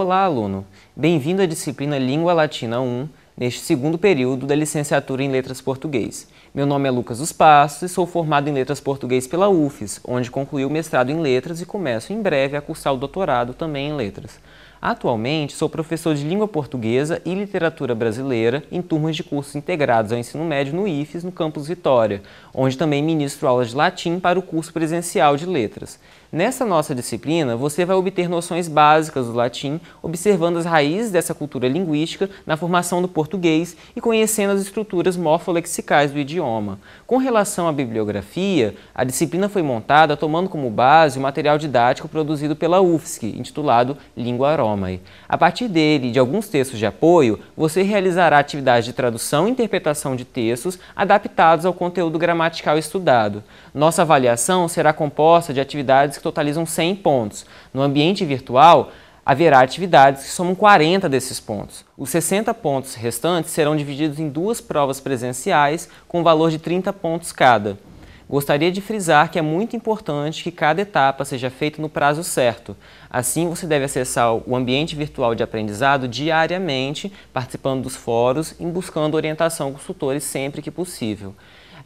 Olá, aluno! Bem-vindo à disciplina Língua Latina 1, neste segundo período da licenciatura em Letras Português. Meu nome é Lucas dos Passos e sou formado em Letras Português pela UFES, onde concluí o mestrado em Letras e começo em breve a cursar o doutorado também em Letras. Atualmente, sou professor de língua portuguesa e literatura brasileira em turmas de cursos integrados ao ensino médio no IFES, no campus Vitória, onde também ministro aulas de latim para o curso presencial de letras. Nessa nossa disciplina, você vai obter noções básicas do latim, observando as raízes dessa cultura linguística na formação do português e conhecendo as estruturas morfolexicais do idioma. Com relação à bibliografia, a disciplina foi montada tomando como base o material didático produzido pela UFSC, intitulado Língua Aroma. A partir dele e de alguns textos de apoio, você realizará atividades de tradução e interpretação de textos adaptados ao conteúdo gramatical estudado. Nossa avaliação será composta de atividades que totalizam 100 pontos. No ambiente virtual, haverá atividades que somam 40 desses pontos. Os 60 pontos restantes serão divididos em duas provas presenciais com valor de 30 pontos cada. Gostaria de frisar que é muito importante que cada etapa seja feita no prazo certo. Assim, você deve acessar o ambiente virtual de aprendizado diariamente, participando dos fóruns e buscando orientação com os tutores sempre que possível.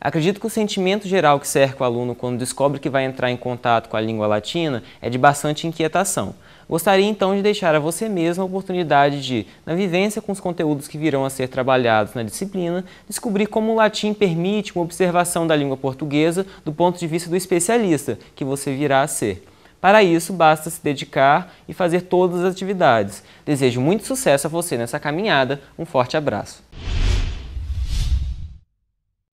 Acredito que o sentimento geral que cerca o aluno quando descobre que vai entrar em contato com a língua latina é de bastante inquietação. Gostaria então de deixar a você mesmo a oportunidade de, na vivência com os conteúdos que virão a ser trabalhados na disciplina, descobrir como o latim permite uma observação da língua portuguesa do ponto de vista do especialista que você virá a ser. Para isso, basta se dedicar e fazer todas as atividades. Desejo muito sucesso a você nessa caminhada. Um forte abraço.